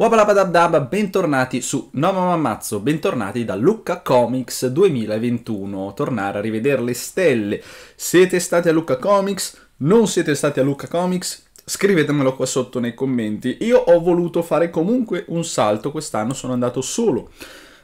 Wabalabadabdab, bentornati su No Mamma Ammazzo, bentornati da Lucca Comics 2021, tornare a rivedere le stelle. Siete stati a Lucca Comics? Non siete stati a Lucca Comics? Scrivetemelo qua sotto nei commenti. Io ho voluto fare comunque un salto quest'anno, sono andato solo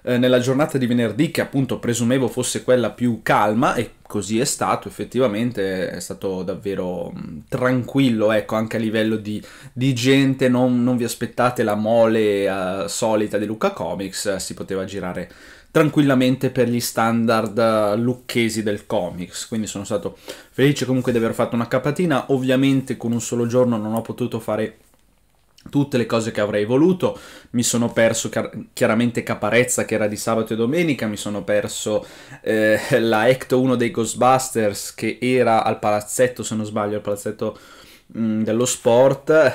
eh, nella giornata di venerdì che appunto presumevo fosse quella più calma e così è stato effettivamente, è stato davvero mm, tranquillo ecco anche a livello di, di gente, non, non, vi aspettate la mole uh, solita di Luca Comics, eh, si poteva girare tranquillamente per gli standard lucchesi del comics, quindi sono stato felice comunque di aver fatto una capatina, ovviamente con un solo giorno non ho potuto fare tutte le cose che avrei voluto, mi sono perso chiaramente Caparezza che era di sabato e domenica, mi sono perso eh, la Ecto 1 dei Ghostbusters che era al palazzetto, se non sbaglio, al palazzetto mh, mm, dello sport,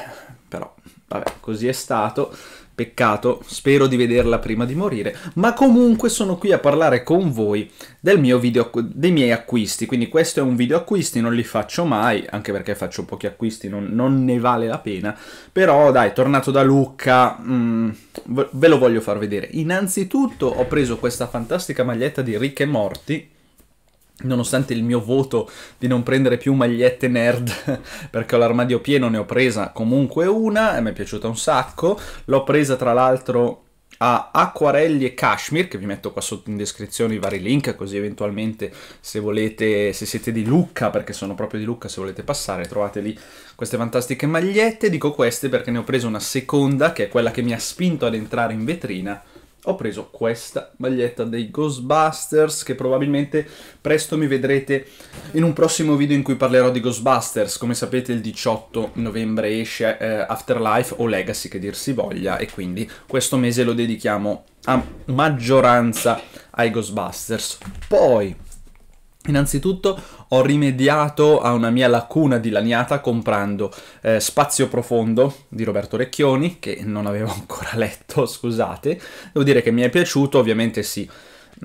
però vabbè, così è stato. Peccato, spero di vederla prima di morire, ma comunque sono qui a parlare con voi video, dei miei acquisti, quindi questo è un video acquisti, non li faccio mai, anche perché faccio pochi acquisti, non, non ne vale la pena, però dai, tornato da Lucca, mm, ve lo voglio far vedere. Innanzitutto ho preso questa fantastica maglietta di Ricche Morti, nonostante il mio voto di non prendere più magliette nerd perché ho l'armadio pieno, ne ho presa comunque una e mi è piaciuta un sacco. L'ho presa tra l'altro a Acquarelli e cashmere che vi metto qua sotto in descrizione i vari link, così eventualmente se volete, se siete di Lucca, perché sono proprio di Lucca, se volete passare, trovate lì queste fantastiche magliette. Dico queste perché ne ho presa una seconda, che è quella che mi ha spinto ad entrare in vetrina, ho preso questa maglietta dei Ghostbusters che probabilmente presto mi vedrete in un prossimo video in cui parlerò di Ghostbusters. Come sapete il 18 novembre esce eh, Afterlife o Legacy che dir si voglia e quindi questo mese lo dedichiamo a maggioranza ai Ghostbusters. Poi, innanzitutto ho rimediato a una mia lacuna dilaniata comprando eh, Spazio Profondo di Roberto Recchioni, che non avevo ancora letto, scusate. Devo dire che mi è piaciuto, ovviamente sì,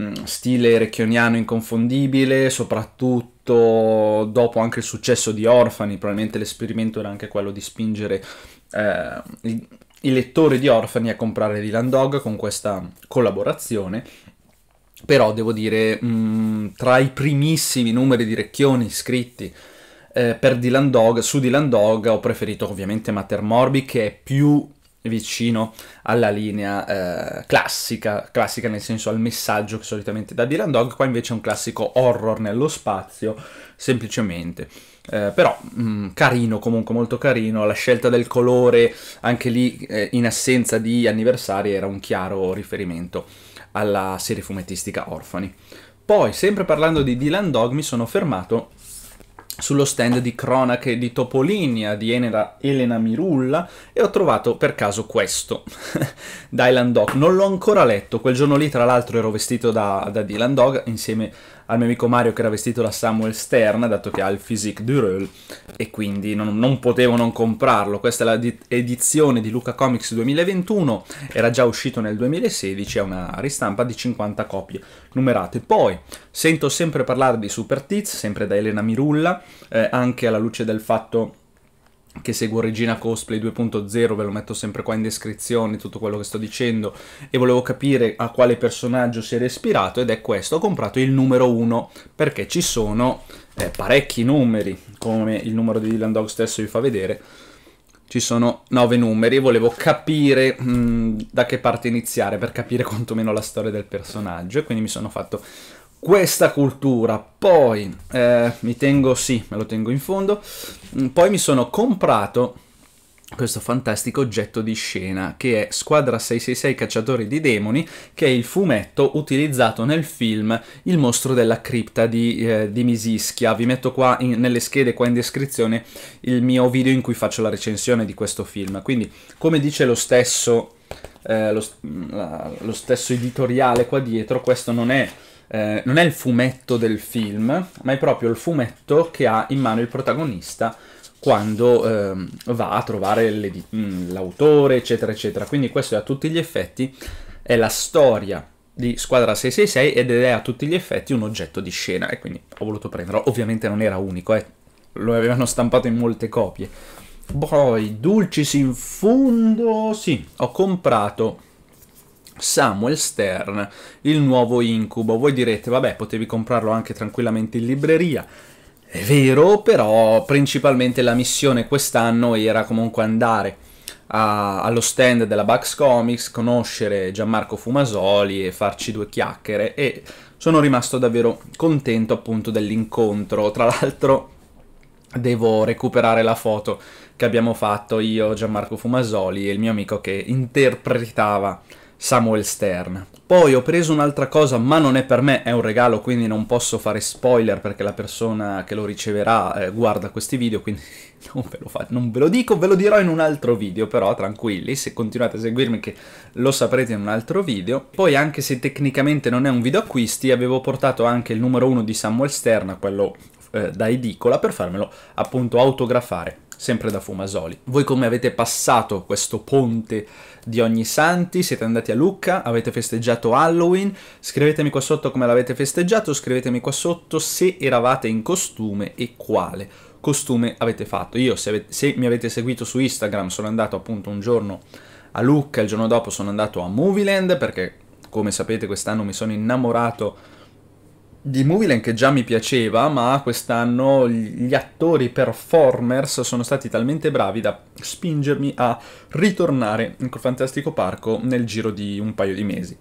mm, stile recchioniano inconfondibile, soprattutto dopo anche il successo di Orfani, probabilmente l'esperimento era anche quello di spingere eh, i, i lettori di Orfani a comprare Dylan Dog con questa collaborazione però devo dire, mh, mm, tra i primissimi numeri di Recchioni scritti eh, per Dylan Dog, su Dylan Dog ho preferito ovviamente Mater Morbi, che è più vicino alla linea eh, classica, classica nel senso al messaggio che solitamente da Dylan Dog, qua invece è un classico horror nello spazio, semplicemente. Eh, però mh, mm, carino, comunque molto carino, la scelta del colore anche lì eh, in assenza di anniversari era un chiaro riferimento alla serie fumettistica Orfani. Poi, sempre parlando di Dylan Dog, mi sono fermato sullo stand di cronache di Topolinia di Elena, Elena Mirulla e ho trovato per caso questo Dylan Dog. Non l'ho ancora letto, quel giorno lì tra l'altro ero vestito da, da Dylan Dog insieme al mio amico Mario che era vestito da Samuel Stern, dato che ha il physique du Roll, e quindi non, non, potevo non comprarlo. Questa è l'edizione di Luca Comics 2021, era già uscito nel 2016, è una ristampa di 50 copie numerate. Poi sento sempre parlare di Super Tiz, sempre da Elena Mirulla, eh, anche alla luce del fatto che che seguo Regina Cosplay 2.0, ve lo metto sempre qua in descrizione tutto quello che sto dicendo e volevo capire a quale personaggio si era ispirato ed è questo, ho comprato il numero 1 perché ci sono eh, parecchi numeri, come il numero di Dylan Dog stesso vi fa vedere, ci sono 9 numeri e volevo capire mh, mm, da che parte iniziare per capire quantomeno la storia del personaggio e quindi mi sono fatto questa cultura. Poi eh, mi tengo, sì, me lo tengo in fondo. Mm, poi mi sono comprato questo fantastico oggetto di scena che è Squadra 666 Cacciatori di Demoni, che è il fumetto utilizzato nel film Il mostro della cripta di, eh, di Misischia. Vi metto qua in, nelle schede, qua in descrizione, il mio video in cui faccio la recensione di questo film. Quindi, come dice lo stesso, eh, lo, lo stesso editoriale qua dietro, questo non è eh, non è il fumetto del film, ma è proprio il fumetto che ha in mano il protagonista quando eh, va a trovare mm, l'autore, eccetera, eccetera. Quindi questo è a tutti gli effetti è la storia di Squadra 666 ed è a tutti gli effetti un oggetto di scena e quindi ho voluto prenderlo. Ovviamente non era unico, eh. lo avevano stampato in molte copie. Poi, Dulcis in fondo, sì, ho comprato Samuel Stern, il nuovo incubo. Voi direte, vabbè, potevi comprarlo anche tranquillamente in libreria. È vero, però principalmente la missione quest'anno era comunque andare a, allo stand della Bugs Comics, conoscere Gianmarco Fumasoli e farci due chiacchiere e sono rimasto davvero contento appunto dell'incontro. Tra l'altro devo recuperare la foto che abbiamo fatto io, Gianmarco Fumasoli e il mio amico che interpretava Samuel Stern. Poi ho preso un'altra cosa, ma non è per me, è un regalo, quindi non posso fare spoiler perché la persona che lo riceverà eh, guarda questi video, quindi non ve, fa, non ve, lo dico, ve lo dirò in un altro video, però tranquilli, se continuate a seguirmi che lo saprete in un altro video. Poi anche se tecnicamente non è un video acquisti, avevo portato anche il numero 1 di Samuel Stern, quello eh, da edicola, per farmelo appunto autografare sempre da Fumasoli. Voi come avete passato questo ponte di Ogni Santi? Siete andati a Lucca? Avete festeggiato Halloween? Scrivetemi qua sotto come l'avete festeggiato, scrivetemi qua sotto se eravate in costume e quale costume avete fatto. Io se, avete, se mi avete seguito su Instagram sono andato appunto un giorno a Lucca, il giorno dopo sono andato a Movieland perché come sapete quest'anno mi sono innamorato di Movieland che già mi piaceva, ma quest'anno gli attori performers sono stati talmente bravi da spingermi a ritornare in quel fantastico parco nel giro di un paio di mesi.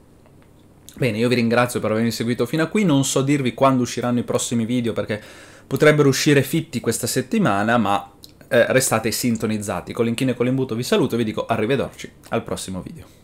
Bene, io vi ringrazio per avermi seguito fino a qui, non so dirvi quando usciranno i prossimi video perché potrebbero uscire fitti questa settimana, ma eh, restate sintonizzati. Con l'inchino e con l'imbuto vi saluto e vi dico arrivederci al prossimo video.